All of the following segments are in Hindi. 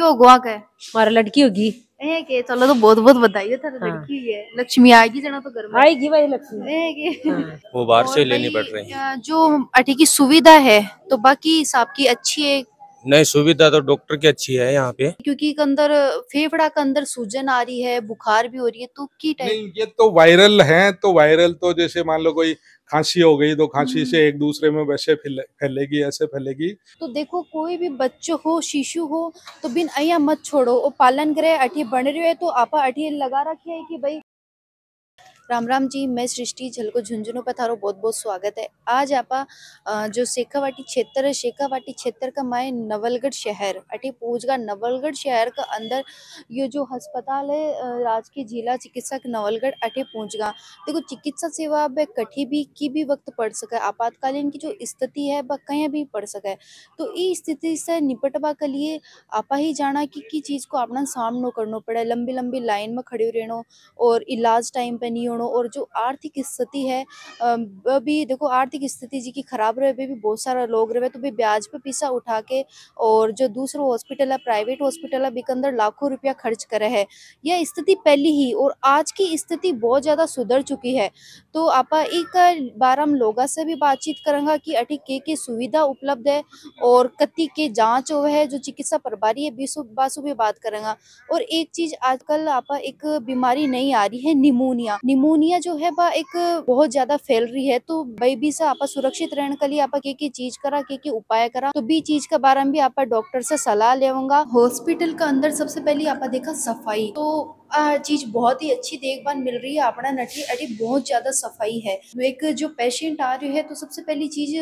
क्यों गोवा का मारा लड़की होगी चलो तो बहुत बहुत बधाई हो तेरा हाँ। लड़की है लक्ष्मी आएगी जना तो घर में आएगी भाई लक्ष्मी वो बाहर से लेनी पड़ रही है जो अटे की सुविधा है तो बाकी हिसाब की अच्छी है नहीं सुविधा तो डॉक्टर की अच्छी है यहाँ पे क्योंकि अंदर फेफड़ा का अंदर सूजन आ रही है बुखार भी हो रही है तो की टाइप ये तो वायरल है तो वायरल तो जैसे मान लो कोई खांसी हो गई तो खांसी से हम्म। एक दूसरे में वैसे फैलेगी ऐसे फैलेगी तो देखो कोई भी बच्चो हो शिशु हो तो बिन अया मत छोड़ो वो पालन करे अठी बन रही है तो आपा अठी लगा रखी है की भाई राम राम जी मैं सृष्टि झलको झुंझुनू पर थारो बहुत बहुत स्वागत है आज आप जो शेखावाटी क्षेत्र है शेखावाटी क्षेत्र का माए नवलगढ़ शहर अटे पूजगा नवलगढ़ शहर का अंदर ये जो अस्पताल है राजकीय जिला चिकित्सक नवलगढ़ अटे पूंजगा देखो चिकित्सा सेवा वह कठी भी की भी वक्त पड़ सके आपातकालीन की जो स्थिति है वह कहीं भी पड़ सके तो ये स्थिति से निपटवा के लिए आपा ही जाना कि की चीज़ को अपना सामना करना पड़े लंबी लंबी लाइन में खड़े रहना और इलाज टाइम पर नहीं दोनों और जो आर्थिक स्थिति है अभी देखो आर्थिक स्थिति जी की खराब रहे भी, भी बहुत सारा लोग रहे तो भी ब्याज पे पैसा उठा के और जो दूसरा हॉस्पिटल है प्राइवेट हॉस्पिटल है बिकंदर लाखों रुपया खर्च करे है यह स्थिति पहली ही और आज की स्थिति बहुत ज़्यादा सुधर चुकी है तो आप एक बार हम लोगों से भी बातचीत करेंगे कि अठी के के सुविधा उपलब्ध है और कति के जाँच हुए है जो चिकित्सा प्रभारी है बीसों बासों में बात करेंगे और एक चीज आजकल आप एक बीमारी नहीं आ रही है निमोनिया निमोनिया निमोनिया जो है बा एक बहुत ज्यादा फैल रही है तो भाई भी सा आप सुरक्षित रहने के लिए आप के चीज करा के उपाय करा तो बी चीज के बारे में भी आप डॉक्टर से सलाह लेगा हॉस्पिटल का अंदर सबसे पहले आप देखा सफाई तो चीज़ बहुत ही अच्छी देखभाल मिल रही है अपना नटी अटी बहुत ज़्यादा सफाई है तो एक जो पेशेंट आ रहे है तो सबसे पहली चीज़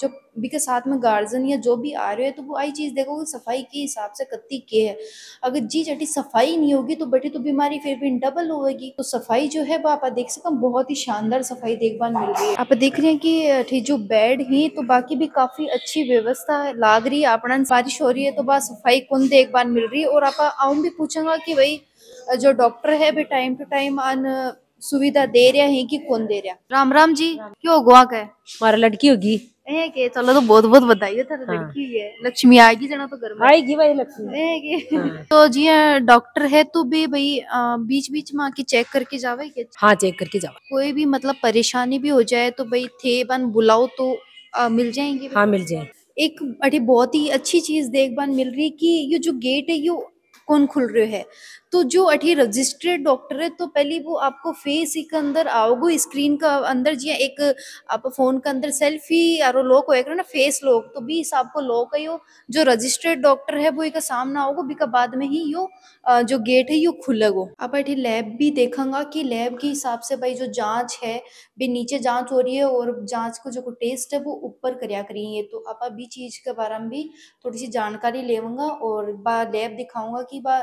जो भी के साथ में गार्जियन या जो भी आ रहे है तो वो आई चीज़ देखोगे सफाई के हिसाब से कत्ती के है अगर जी चटी सफाई नहीं होगी तो बटी तो बीमारी फिर भी डबल होगी तो सफाई जो है वो आप देख सकते बहुत ही शानदार सफाई देखभाल मिल रही है आप देख रहे हैं कि जो बेड है तो बाकी भी काफ़ी अच्छी व्यवस्था लाग रही है अपना बारिश हो रही है तो बस सफाई कौन देखभाल मिल रही है और आप आऊँ भी पूछूंगा कि भाई जो डॉक्टर है भी टाइम टू टाइम अन सुविधा दे रहा है कि कौन दे रहा राम राम जी राम। क्यों गोवा का है हमारा लड़की होगी के चलो तो बहुत बहुत बधाई था हाँ। लड़की है लक्ष्मी आएगी जना तो घर में आएगी भाई लक्ष्मी के हाँ। तो जी डॉक्टर है तो भी भाई बीच बीच में आके चेक करके जावे के हाँ चेक करके जावा कोई भी मतलब परेशानी भी हो जाए तो भाई थे बन बुलाओ तो आ, मिल जाएंगे हाँ मिल जाए एक अठी बहुत ही अच्छी चीज देख मिल रही की ये जो गेट है यू कौन खुल रहे है तो जो अठी रजिस्टर्ड डॉक्टर है तो पहले वो आपको फेस के अंदर आओगो स्क्रीन का अंदर जी एक आप फोन का अंदर सेल्फी और लॉक होएगा ना फेस लॉक तो भी आपको लॉक है यो जो रजिस्टर्ड डॉक्टर है वो एक सामना आओगो का बाद में ही यो जो गेट है यो खुलेगो आप अठी लैब भी देखेंगे कि लैब के हिसाब से भाई जो जांच है भी नीचे जाँच हो रही है और जांच को जो टेस्ट है वो ऊपर करिया करी है तो आप अभी चीज के बारे में भी थोड़ी सी जानकारी लेवगा और बा लैब दिखाऊंगा कि बा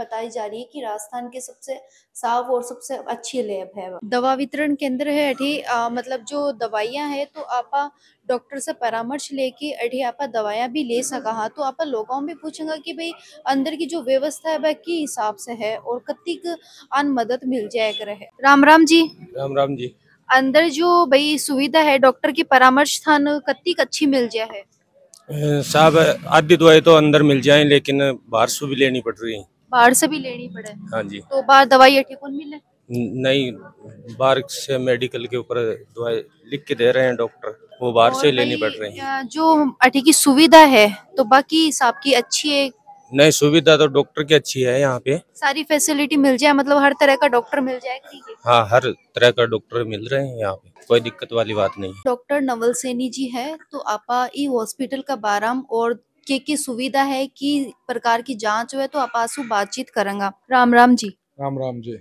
बताई जा रही कि राजस्थान के सबसे साफ और सबसे अच्छी लैब है दवा वितरण केंद्र है अठी मतलब जो दवाइयाँ है तो आप डॉक्टर से परामर्श लेके अठी आप दवाया भी ले सका हाँ तो आप लोगों में पूछेगा कि भाई अंदर की जो व्यवस्था है वह की हिसाब से है और कतिक अन मदद मिल जाए रहे राम राम जी राम राम जी अंदर जो भाई सुविधा है डॉक्टर की परामर्श स्थान कतिक अच्छी मिल जाए है साहब आधी दवाई तो अंदर मिल जाए लेकिन बाहर से भी लेनी पड़ रही है बाहर से भी लेनी पड़े हाँ जी तो बाहर दवाई ठीक मिले नहीं बाहर से मेडिकल के ऊपर दवाई लिख के दे रहे हैं डॉक्टर वो बाहर से लेनी पड़ रही है जो अठी की सुविधा है तो बाकी हिसाब की अच्छी है नहीं सुविधा तो डॉक्टर की अच्छी है यहाँ पे सारी फैसिलिटी मिल जाए मतलब हर तरह का डॉक्टर मिल जाएगा हाँ हर तरह का डॉक्टर मिल रहे हैं यहाँ पे कोई दिक्कत वाली बात नहीं डॉक्टर नवल सैनी जी है तो आपा ई हॉस्पिटल का बारह और के की सुविधा है कि प्रकार की जांच हुए तो आप आसू बातचीत करेंगे राम राम जी राम राम जी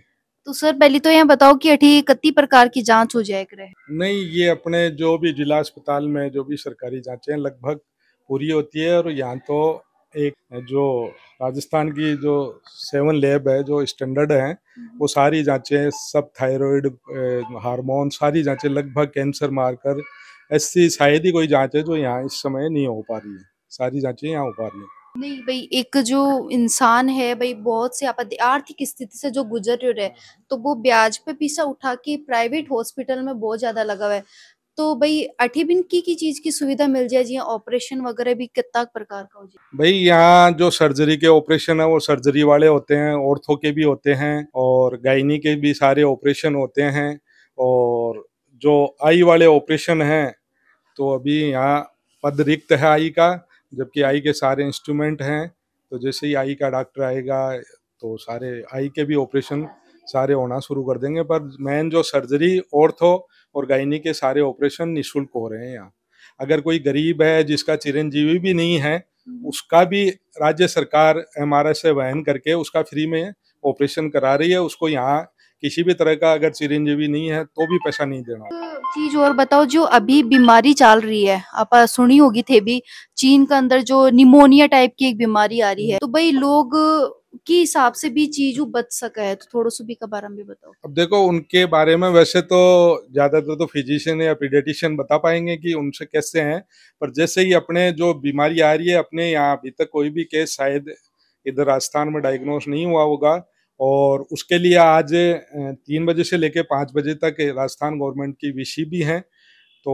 तो सर पहले तो यह बताओ कि अठी कती प्रकार की जांच हो जाए करे नहीं ये अपने जो भी जिला अस्पताल में जो भी सरकारी जांचें लगभग पूरी होती है और यहाँ तो एक जो राजस्थान की जो सेवन लैब है जो स्टैंडर्ड है वो सारी जांचें सब थायराइड हार्मोन सारी जांचें लगभग कैंसर मारकर ऐसी शायद ही कोई जाँच है जो यहाँ इस समय नहीं हो पा रही है सारी जाँचें यहाँ उपहार में नहीं भाई एक जो इंसान है भाई बहुत से आर्थिक स्थिति से जो गुजर रहे हैं हाँ, हाँ। तो वो ब्याज पे पैसा उठा के प्राइवेट हॉस्पिटल में बहुत ज्यादा लगा हुआ है तो भाई अठी बिन की की चीज की सुविधा मिल जाए जी ऑपरेशन वगैरह भी कितना प्रकार का हो जाए भाई यहाँ जो सर्जरी के ऑपरेशन है वो सर्जरी वाले होते हैं ऑर्थो के भी होते हैं और गायनी के भी सारे ऑपरेशन होते हैं और जो आई वाले ऑपरेशन हैं तो अभी यहाँ पद रिक्त है आई का जबकि आई के सारे इंस्ट्रूमेंट हैं तो जैसे ही आई का डॉक्टर आएगा तो सारे आई के भी ऑपरेशन सारे होना शुरू कर देंगे पर मेन जो सर्जरी ऑर्थो और गायनी के सारे ऑपरेशन निःशुल्क हो रहे हैं यहाँ अगर कोई गरीब है जिसका चिरंजीवी भी नहीं है उसका भी राज्य सरकार एम से वहन करके उसका फ्री में ऑपरेशन करा रही है उसको यहाँ किसी भी तरह का अगर चिरंजीवी नहीं है तो भी पैसा नहीं देना चीज और बताओ जो अभी बीमारी चल रही है आप सुनी होगी थे भी चीन के अंदर जो निमोनिया टाइप की एक बीमारी आ रही है तो भाई लोग के हिसाब से भी चीज बच सका है तो थोड़ा सा भी का बारे में बताओ अब देखो उनके बारे में वैसे तो ज्यादातर तो फिजिशियन या पीडियटिशियन बता पाएंगे कि उनसे कैसे हैं पर जैसे ही अपने जो बीमारी आ रही है अपने यहाँ अभी तक कोई भी केस शायद इधर राजस्थान में डायग्नोस नहीं हुआ होगा और उसके लिए आज तीन बजे से लेकर पाँच बजे तक राजस्थान गवर्नमेंट की वीसी भी हैं तो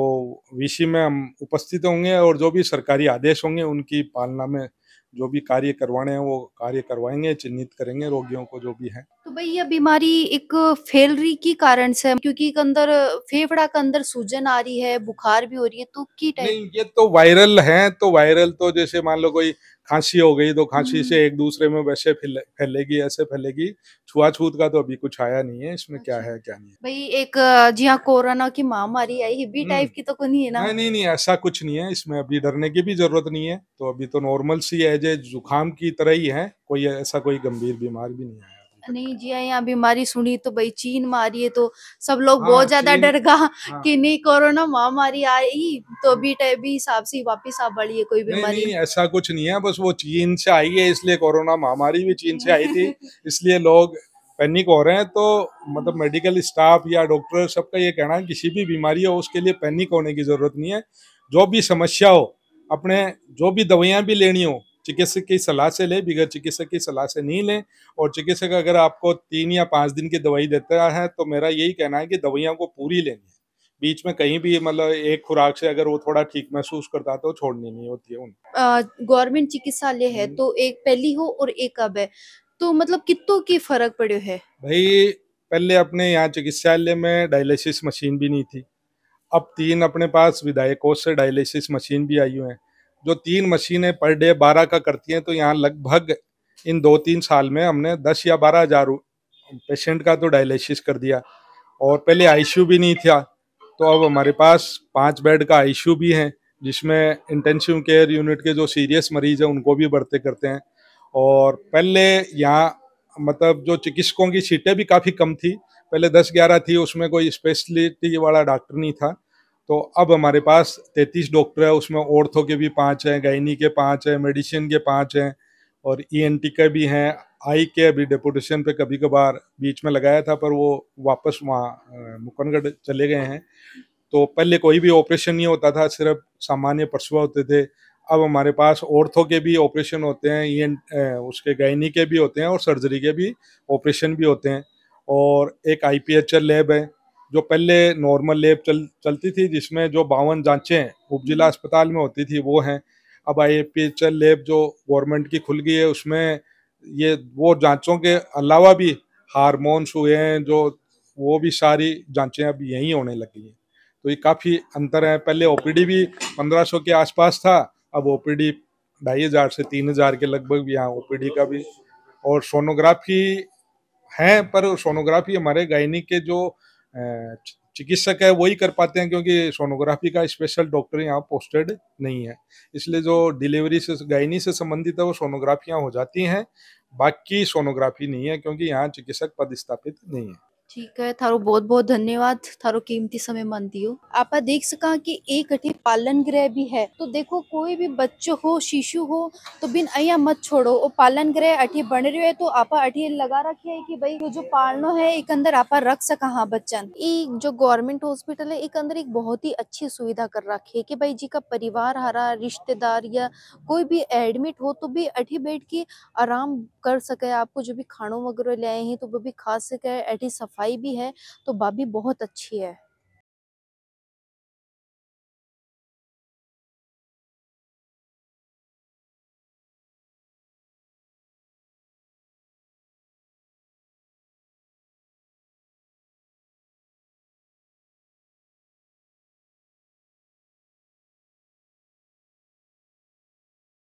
वीसी में हम उपस्थित होंगे और जो भी सरकारी आदेश होंगे उनकी पालना में जो भी कार्य करवाने हैं वो कार्य करवाएंगे चिन्हित करेंगे रोगियों को जो भी हैं तो भाई ये बीमारी एक फेलरी की कारण से क्योंकि एक अंदर फेफड़ा के अंदर सूजन आ रही है बुखार भी हो रही है तो की टाइप नहीं ये तो वायरल है तो वायरल तो जैसे मान लो कोई खांसी हो गई तो खांसी से हम्म। एक दूसरे में वैसे फैलेगी ऐसे फैलेगी छुआछूत का तो अभी कुछ आया नहीं है इसमें अच्छा। क्या है क्या नहीं भाई एक जी हाँ कोरोना की महामारी आई हिबी हम्म। टाइप की तो कोई नहीं है ना नहीं नहीं ऐसा कुछ नहीं है इसमें अभी डरने की भी जरूरत नहीं है तो अभी तो नॉर्मल सी है जुकाम की तरह ही है कोई ऐसा कोई गंभीर बीमार भी नहीं है नहीं जी यहाँ बीमारी सुनी तो भाई चीन मारी है तो सब लोग हाँ, बहुत ज्यादा डर गया हाँ। कि नहीं कोरोना महामारी आई तो अभी भी हिसाब से वापिस आ पड़ी है कोई बीमारी नहीं, नहीं, ऐसा कुछ नहीं है बस वो चीन से आई है इसलिए कोरोना महामारी भी चीन से आई थी इसलिए लोग पैनिक हो रहे हैं तो मतलब मेडिकल स्टाफ या डॉक्टर सबका ये कहना है किसी भी बीमारी हो उसके लिए पैनिक होने की जरूरत नहीं है जो भी समस्या हो अपने जो भी दवाइयाँ भी लेनी हो चिकित्सक की सलाह से लें बिगैर चिकित्सक की सलाह से नहीं लें और चिकित्सक अगर आपको तीन या पाँच दिन की दवाई देता है तो मेरा यही कहना है कि दवाइयों को पूरी लेनी है बीच में कहीं भी मतलब एक खुराक से अगर वो थोड़ा ठीक महसूस करता है तो छोड़नी नहीं होती है उन्हें गवर्नमेंट चिकित्सालय है हम्म। तो एक पहली हो और एक अब है तो मतलब कितों की फर्क पड़े है भाई पहले अपने यहाँ चिकित्सालय में डायलिसिस मशीन भी नहीं थी अब तीन अपने पास विधायकों से डायलिसिस मशीन भी आई हुई हैं जो तीन मशीनें पर डे बारह का करती हैं तो यहाँ लगभग इन दो तीन साल में हमने दस या बारह हजार पेशेंट का तो डायलिसिस कर दिया और पहले आई भी नहीं था तो अब हमारे पास पाँच बेड का आई भी है जिसमें इंटेंसिव केयर यूनिट के जो सीरियस मरीज हैं उनको भी बढ़ते करते हैं और पहले यहाँ मतलब जो चिकित्सकों की सीटें भी काफ़ी कम थी पहले दस ग्यारह थी उसमें कोई स्पेशलिटी वाला डॉक्टर नहीं था तो अब हमारे पास तैतीस डॉक्टर है उसमें औरतों के भी पाँच हैं गायनी के पाँच हैं मेडिसिन के पाँच हैं और टी e के भी हैं आई के अभी डेपुटेशन पे कभी कभार बीच में लगाया था पर वो वापस वहाँ मुकनगढ़ चले गए हैं तो पहले कोई भी ऑपरेशन नहीं होता था सिर्फ सामान्य परसुआ होते थे अब हमारे पास औरतों के भी ऑपरेशन होते हैं ई e उसके गायनी के भी होते हैं और सर्जरी के भी ऑपरेशन भी होते हैं और एक आई लैब है जो पहले नॉर्मल लेब चल चलती थी जिसमें जो बावन जांचें उप जिला अस्पताल में होती थी वो हैं अब I P H L lab जो गवर्नमेंट की खुल गई है उसमें ये वो जांचों के अलावा भी हारमोन्स हुए हैं जो वो भी सारी जांचें अब यहीं होने लगी हैं तो ये काफ़ी अंतर है पहले ओ भी पंद्रह के आसपास था अब ओ ढाई हज़ार से तीन हज़ार के लगभग यहाँ ओ का भी और सोनोग्राफी हैं पर सोनोग्राफी हमारे गायनी के जो चिकित्सक है वही कर पाते हैं क्योंकि सोनोग्राफी का स्पेशल डॉक्टर यहाँ पोस्टेड नहीं है इसलिए जो डिलीवरी से गायनी से संबंधित है वो सोनोग्राफियाँ हो जाती हैं बाकी सोनोग्राफी नहीं है क्योंकि यहाँ चिकित्सक पद स्थापित नहीं है ठीक है थारो बहुत बहुत धन्यवाद थारो कीमती समय मन दियो आप देख सका कि एक अठे पालन ग्रह भी है तो देखो कोई भी बच्चो हो शिशु हो तो बिन अया मत छोड़ो वो पालन ग्रह अठे बन रहे है तो आप अठे लगा रखे है की भाई जो पालनो है एक अंदर आप रख सका हाँ बच्चन एक जो गवर्नमेंट हॉस्पिटल है एक अंदर एक बहुत ही अच्छी सुविधा कर रखी है की भाई जी का परिवार हरा रिश्तेदार या कोई भी एडमिट हो तो भी अठे बैठ के आराम कर सके आपको जो भी खानो वगैरह ले आए तो वो भी खा सके अठे सफर सफाई भी है तो भाभी बहुत अच्छी है